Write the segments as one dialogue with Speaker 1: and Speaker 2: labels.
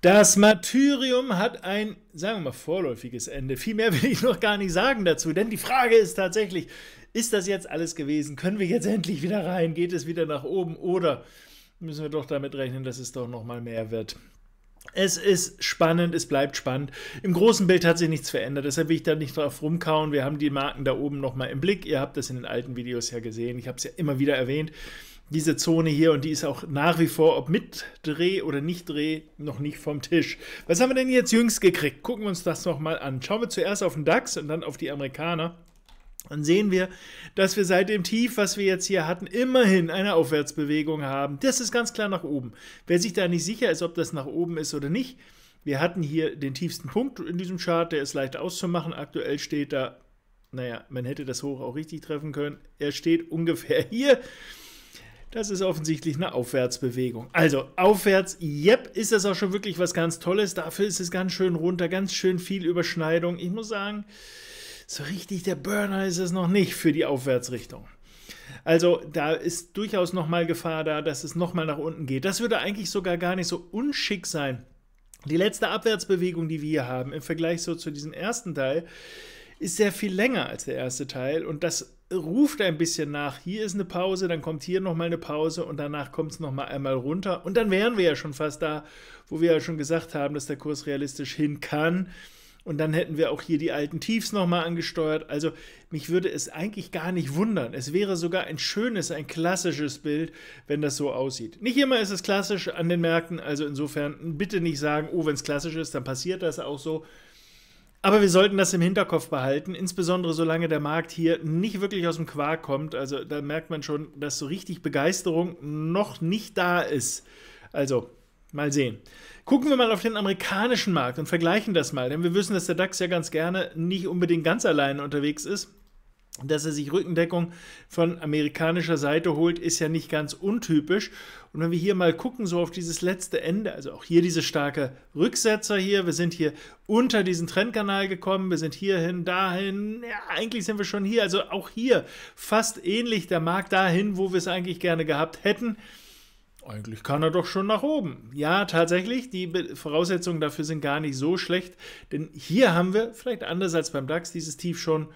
Speaker 1: Das Martyrium hat ein, sagen wir mal, vorläufiges Ende. Viel mehr will ich noch gar nicht sagen dazu, denn die Frage ist tatsächlich, ist das jetzt alles gewesen? Können wir jetzt endlich wieder rein? Geht es wieder nach oben? Oder müssen wir doch damit rechnen, dass es doch nochmal mehr wird? Es ist spannend, es bleibt spannend. Im großen Bild hat sich nichts verändert, deshalb will ich da nicht drauf rumkauen. Wir haben die Marken da oben nochmal im Blick. Ihr habt das in den alten Videos ja gesehen, ich habe es ja immer wieder erwähnt diese Zone hier und die ist auch nach wie vor, ob mit Dreh oder nicht Dreh, noch nicht vom Tisch. Was haben wir denn jetzt jüngst gekriegt? Gucken wir uns das nochmal an. Schauen wir zuerst auf den DAX und dann auf die Amerikaner. Dann sehen wir, dass wir seit dem Tief, was wir jetzt hier hatten, immerhin eine Aufwärtsbewegung haben. Das ist ganz klar nach oben. Wer sich da nicht sicher ist, ob das nach oben ist oder nicht, wir hatten hier den tiefsten Punkt in diesem Chart, der ist leicht auszumachen. Aktuell steht da, naja, man hätte das hoch auch richtig treffen können. Er steht ungefähr hier. Das ist offensichtlich eine Aufwärtsbewegung. Also aufwärts, yep, ist das auch schon wirklich was ganz Tolles. Dafür ist es ganz schön runter, ganz schön viel Überschneidung. Ich muss sagen, so richtig der Burner ist es noch nicht für die Aufwärtsrichtung. Also da ist durchaus nochmal Gefahr da, dass es nochmal nach unten geht. Das würde eigentlich sogar gar nicht so unschick sein. Die letzte Abwärtsbewegung, die wir hier haben, im Vergleich so zu diesem ersten Teil, ist sehr viel länger als der erste Teil und das ruft ein bisschen nach. Hier ist eine Pause, dann kommt hier nochmal eine Pause und danach kommt es nochmal einmal runter. Und dann wären wir ja schon fast da, wo wir ja schon gesagt haben, dass der Kurs realistisch hin kann. Und dann hätten wir auch hier die alten Tiefs nochmal angesteuert. Also mich würde es eigentlich gar nicht wundern. Es wäre sogar ein schönes, ein klassisches Bild, wenn das so aussieht. Nicht immer ist es klassisch an den Märkten. Also insofern bitte nicht sagen, oh, wenn es klassisch ist, dann passiert das auch so. Aber wir sollten das im Hinterkopf behalten, insbesondere solange der Markt hier nicht wirklich aus dem Quark kommt. Also da merkt man schon, dass so richtig Begeisterung noch nicht da ist. Also mal sehen. Gucken wir mal auf den amerikanischen Markt und vergleichen das mal, denn wir wissen, dass der DAX ja ganz gerne nicht unbedingt ganz alleine unterwegs ist. Dass er sich Rückendeckung von amerikanischer Seite holt, ist ja nicht ganz untypisch. Und wenn wir hier mal gucken, so auf dieses letzte Ende, also auch hier diese starke Rücksetzer hier, wir sind hier unter diesen Trendkanal gekommen, wir sind hierhin, dahin, ja, eigentlich sind wir schon hier, also auch hier fast ähnlich der Markt dahin, wo wir es eigentlich gerne gehabt hätten. Eigentlich kann er doch schon nach oben. Ja, tatsächlich, die Voraussetzungen dafür sind gar nicht so schlecht, denn hier haben wir, vielleicht anders als beim DAX, dieses Tief schon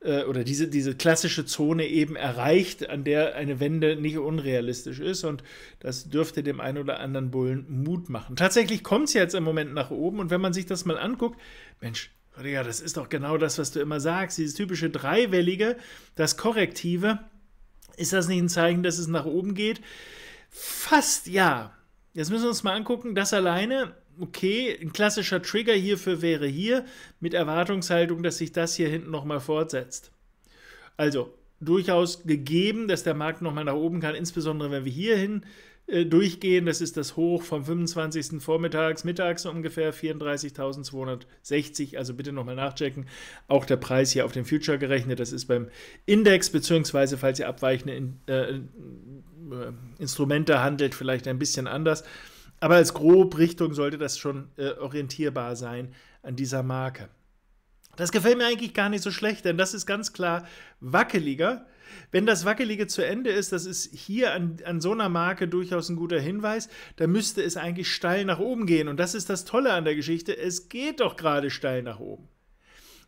Speaker 1: äh, oder diese, diese klassische Zone eben erreicht, an der eine Wende nicht unrealistisch ist. Und das dürfte dem einen oder anderen Bullen Mut machen. Tatsächlich kommt es jetzt im Moment nach oben. Und wenn man sich das mal anguckt, Mensch, Digga, das ist doch genau das, was du immer sagst. Dieses typische Dreiwellige, das Korrektive. Ist das nicht ein Zeichen, dass es nach oben geht? Fast ja. Jetzt müssen wir uns mal angucken, das alleine okay, ein klassischer Trigger hierfür wäre hier, mit Erwartungshaltung, dass sich das hier hinten nochmal fortsetzt. Also durchaus gegeben, dass der Markt nochmal nach oben kann, insbesondere wenn wir hierhin äh, durchgehen. Das ist das Hoch vom 25. Vormittags, mittags ungefähr 34.260. Also bitte nochmal nachchecken. Auch der Preis hier auf den Future gerechnet, das ist beim Index, beziehungsweise falls ihr abweichende in, äh, äh Instrumente handelt, vielleicht ein bisschen anders. Aber als grob Richtung sollte das schon äh, orientierbar sein an dieser Marke. Das gefällt mir eigentlich gar nicht so schlecht, denn das ist ganz klar wackeliger. Wenn das Wackelige zu Ende ist, das ist hier an, an so einer Marke durchaus ein guter Hinweis, da müsste es eigentlich steil nach oben gehen. Und das ist das Tolle an der Geschichte, es geht doch gerade steil nach oben.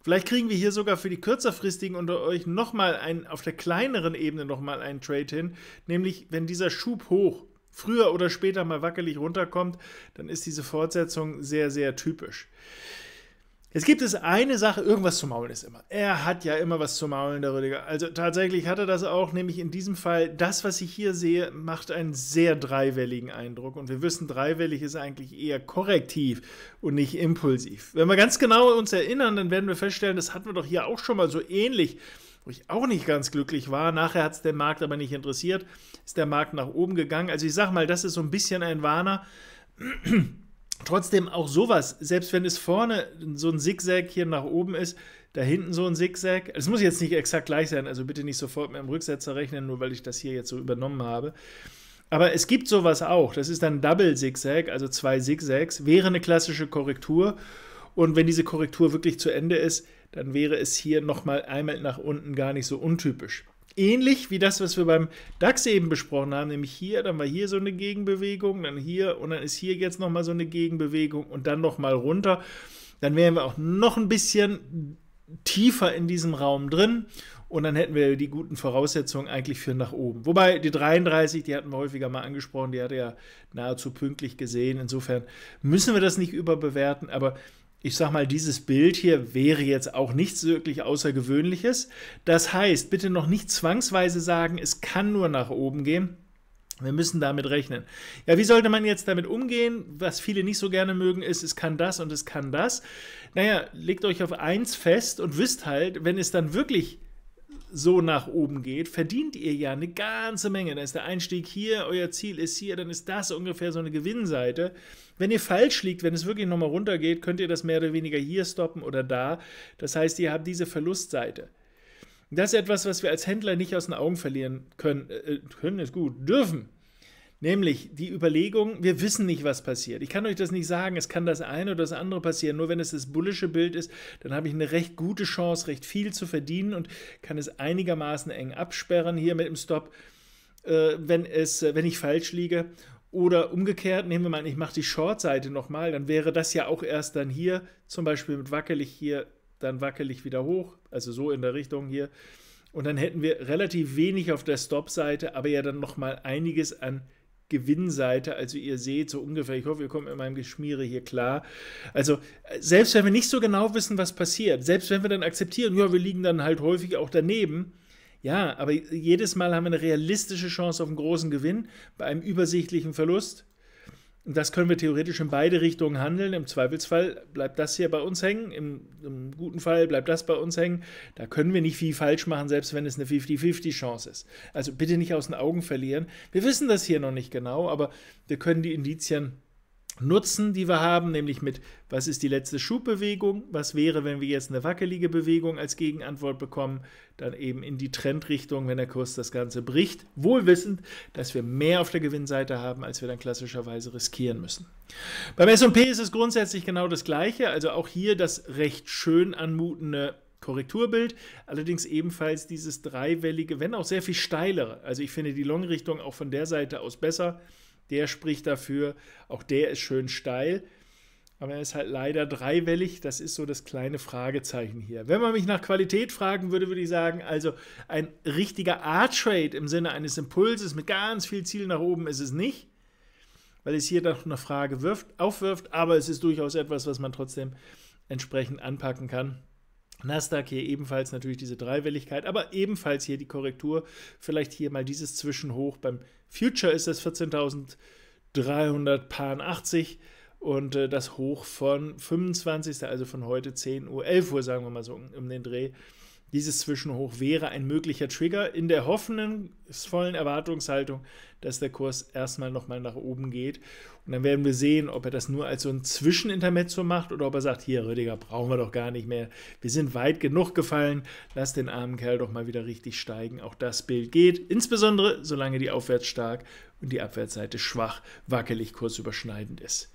Speaker 1: Vielleicht kriegen wir hier sogar für die kürzerfristigen unter euch nochmal einen, auf der kleineren Ebene nochmal einen Trade hin, nämlich wenn dieser Schub hoch früher oder später mal wackelig runterkommt, dann ist diese Fortsetzung sehr, sehr typisch. Jetzt gibt es eine Sache, irgendwas zu maulen ist immer. Er hat ja immer was zu maulen, der Rüdiger. Also tatsächlich hat er das auch, nämlich in diesem Fall, das, was ich hier sehe, macht einen sehr dreiwelligen Eindruck. Und wir wissen, dreiwellig ist eigentlich eher korrektiv und nicht impulsiv. Wenn wir ganz genau uns erinnern, dann werden wir feststellen, das hatten wir doch hier auch schon mal so ähnlich wo ich auch nicht ganz glücklich war. Nachher hat es den Markt aber nicht interessiert, ist der Markt nach oben gegangen. Also ich sage mal, das ist so ein bisschen ein Warner. Trotzdem auch sowas, selbst wenn es vorne so ein Zigzag hier nach oben ist, da hinten so ein Zigzag. Es muss jetzt nicht exakt gleich sein, also bitte nicht sofort mit dem Rücksetzer rechnen, nur weil ich das hier jetzt so übernommen habe. Aber es gibt sowas auch. Das ist dann Double Zigzag, also zwei Zigzags, wäre eine klassische Korrektur. Und wenn diese Korrektur wirklich zu Ende ist, dann wäre es hier nochmal einmal nach unten gar nicht so untypisch. Ähnlich wie das, was wir beim DAX eben besprochen haben, nämlich hier, dann war hier so eine Gegenbewegung, dann hier und dann ist hier jetzt nochmal so eine Gegenbewegung und dann nochmal runter. Dann wären wir auch noch ein bisschen tiefer in diesem Raum drin und dann hätten wir die guten Voraussetzungen eigentlich für nach oben. Wobei die 33, die hatten wir häufiger mal angesprochen, die hat er ja nahezu pünktlich gesehen. Insofern müssen wir das nicht überbewerten, aber ich sag mal, dieses Bild hier wäre jetzt auch nichts wirklich Außergewöhnliches. Das heißt, bitte noch nicht zwangsweise sagen, es kann nur nach oben gehen. Wir müssen damit rechnen. Ja, wie sollte man jetzt damit umgehen? Was viele nicht so gerne mögen, ist, es kann das und es kann das. Naja, legt euch auf eins fest und wisst halt, wenn es dann wirklich so nach oben geht, verdient ihr ja eine ganze Menge. Da ist der Einstieg hier, euer Ziel ist hier, dann ist das ungefähr so eine Gewinnseite. Wenn ihr falsch liegt, wenn es wirklich nochmal runter geht, könnt ihr das mehr oder weniger hier stoppen oder da. Das heißt, ihr habt diese Verlustseite. Das ist etwas, was wir als Händler nicht aus den Augen verlieren können. Äh, können ist gut, dürfen Nämlich die Überlegung, wir wissen nicht, was passiert. Ich kann euch das nicht sagen. Es kann das eine oder das andere passieren. Nur wenn es das bullische Bild ist, dann habe ich eine recht gute Chance, recht viel zu verdienen und kann es einigermaßen eng absperren hier mit dem Stop, äh, wenn, es, äh, wenn ich falsch liege. Oder umgekehrt, nehmen wir mal an, ich mache die Short-Seite nochmal, dann wäre das ja auch erst dann hier, zum Beispiel mit wackelig hier, dann wackelig wieder hoch, also so in der Richtung hier. Und dann hätten wir relativ wenig auf der Stop-Seite, aber ja dann nochmal einiges an Gewinnseite. Also ihr seht so ungefähr, ich hoffe, ihr kommt mit meinem Geschmiere hier klar. Also äh, selbst wenn wir nicht so genau wissen, was passiert, selbst wenn wir dann akzeptieren, ja, wir liegen dann halt häufig auch daneben, ja, aber jedes Mal haben wir eine realistische Chance auf einen großen Gewinn bei einem übersichtlichen Verlust das können wir theoretisch in beide Richtungen handeln. Im Zweifelsfall bleibt das hier bei uns hängen, im, im guten Fall bleibt das bei uns hängen. Da können wir nicht viel falsch machen, selbst wenn es eine 50-50-Chance ist. Also bitte nicht aus den Augen verlieren. Wir wissen das hier noch nicht genau, aber wir können die Indizien Nutzen, die wir haben, nämlich mit, was ist die letzte Schubbewegung, was wäre, wenn wir jetzt eine wackelige Bewegung als Gegenantwort bekommen, dann eben in die Trendrichtung, wenn der Kurs das Ganze bricht, wohlwissend, dass wir mehr auf der Gewinnseite haben, als wir dann klassischerweise riskieren müssen. Beim S&P ist es grundsätzlich genau das Gleiche, also auch hier das recht schön anmutende Korrekturbild, allerdings ebenfalls dieses dreiwellige, wenn auch sehr viel steilere. Also ich finde die Long-Richtung auch von der Seite aus besser, der spricht dafür, auch der ist schön steil. Aber er ist halt leider dreiwellig. Das ist so das kleine Fragezeichen hier. Wenn man mich nach Qualität fragen würde, würde ich sagen, also ein richtiger Art-Trade im Sinne eines Impulses mit ganz viel Ziel nach oben ist es nicht, weil es hier doch eine Frage wirft, aufwirft. Aber es ist durchaus etwas, was man trotzdem entsprechend anpacken kann. Nasdaq hier ebenfalls natürlich diese Dreiwelligkeit, aber ebenfalls hier die Korrektur. Vielleicht hier mal dieses Zwischenhoch beim Future ist das 14.380 und äh, das Hoch von 25. also von heute 10 Uhr, 11 Uhr sagen wir mal so um den Dreh. Dieses Zwischenhoch wäre ein möglicher Trigger in der hoffnungsvollen Erwartungshaltung, dass der Kurs erstmal nochmal nach oben geht. Und dann werden wir sehen, ob er das nur als so ein Zwischenintermezzo macht oder ob er sagt, hier Rüdiger, brauchen wir doch gar nicht mehr. Wir sind weit genug gefallen, lass den armen Kerl doch mal wieder richtig steigen. Auch das Bild geht, insbesondere solange die Aufwärts stark und die Abwärtsseite schwach, wackelig, kurzüberschneidend ist.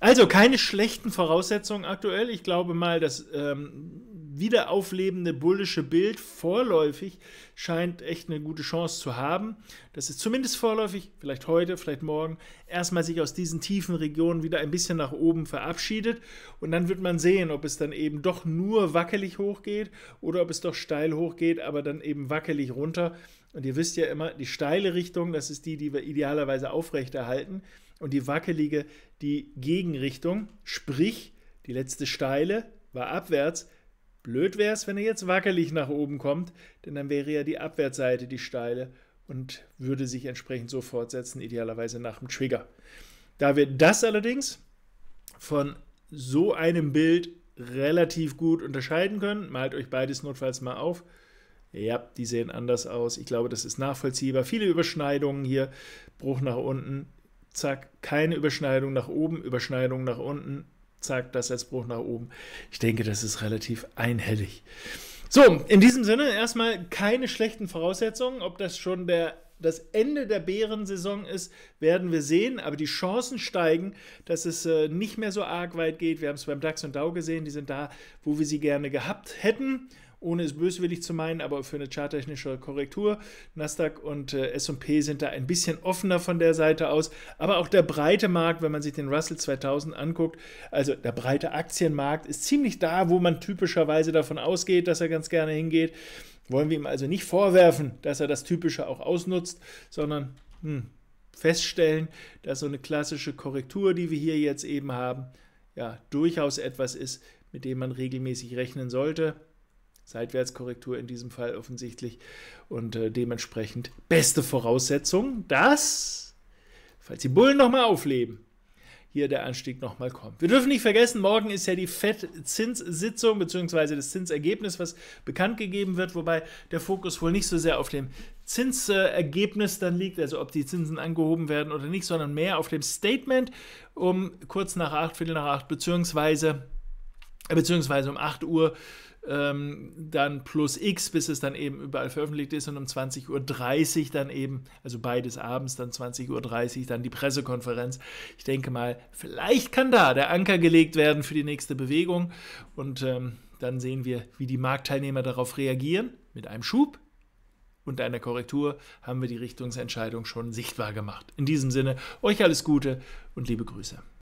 Speaker 1: Also keine schlechten Voraussetzungen aktuell. Ich glaube mal, das ähm, wiederauflebende bullische Bild vorläufig scheint echt eine gute Chance zu haben. Das ist zumindest vorläufig, vielleicht heute, vielleicht morgen, erstmal sich aus diesen tiefen Regionen wieder ein bisschen nach oben verabschiedet. Und dann wird man sehen, ob es dann eben doch nur wackelig hochgeht oder ob es doch steil hochgeht, aber dann eben wackelig runter. Und ihr wisst ja immer, die steile Richtung, das ist die, die wir idealerweise aufrechterhalten und die wackelige die Gegenrichtung, sprich die letzte steile war abwärts. Blöd wäre es, wenn er jetzt wackelig nach oben kommt, denn dann wäre ja die Abwärtsseite die steile und würde sich entsprechend so fortsetzen, idealerweise nach dem Trigger. Da wir das allerdings von so einem Bild relativ gut unterscheiden können, malt euch beides notfalls mal auf. Ja, die sehen anders aus. Ich glaube, das ist nachvollziehbar. Viele Überschneidungen hier, Bruch nach unten, zack, keine Überschneidung nach oben, Überschneidung nach unten, zack, das Netzbruch nach oben. Ich denke, das ist relativ einhellig. So, in diesem Sinne erstmal keine schlechten Voraussetzungen. Ob das schon der, das Ende der Bärensaison ist, werden wir sehen. Aber die Chancen steigen, dass es äh, nicht mehr so arg weit geht. Wir haben es beim DAX und DAU gesehen. Die sind da, wo wir sie gerne gehabt hätten ohne es böswillig zu meinen, aber für eine charttechnische Korrektur. Nasdaq und äh, SP sind da ein bisschen offener von der Seite aus. Aber auch der breite Markt, wenn man sich den Russell 2000 anguckt, also der breite Aktienmarkt, ist ziemlich da, wo man typischerweise davon ausgeht, dass er ganz gerne hingeht. Wollen wir ihm also nicht vorwerfen, dass er das Typische auch ausnutzt, sondern hm, feststellen, dass so eine klassische Korrektur, die wir hier jetzt eben haben, ja durchaus etwas ist, mit dem man regelmäßig rechnen sollte. Seitwärtskorrektur in diesem Fall offensichtlich und äh, dementsprechend beste Voraussetzung, dass, falls die Bullen nochmal aufleben, hier der Anstieg nochmal kommt. Wir dürfen nicht vergessen, morgen ist ja die FED-Zinssitzung bzw. das Zinsergebnis, was bekannt gegeben wird, wobei der Fokus wohl nicht so sehr auf dem Zinsergebnis dann liegt, also ob die Zinsen angehoben werden oder nicht, sondern mehr auf dem Statement um kurz nach acht, Viertel nach acht, beziehungsweise, beziehungsweise um acht Uhr ähm, dann plus X, bis es dann eben überall veröffentlicht ist und um 20.30 Uhr dann eben, also beides abends, dann 20.30 Uhr dann die Pressekonferenz. Ich denke mal, vielleicht kann da der Anker gelegt werden für die nächste Bewegung und ähm, dann sehen wir, wie die Marktteilnehmer darauf reagieren. Mit einem Schub und einer Korrektur haben wir die Richtungsentscheidung schon sichtbar gemacht. In diesem Sinne, euch alles Gute und liebe Grüße.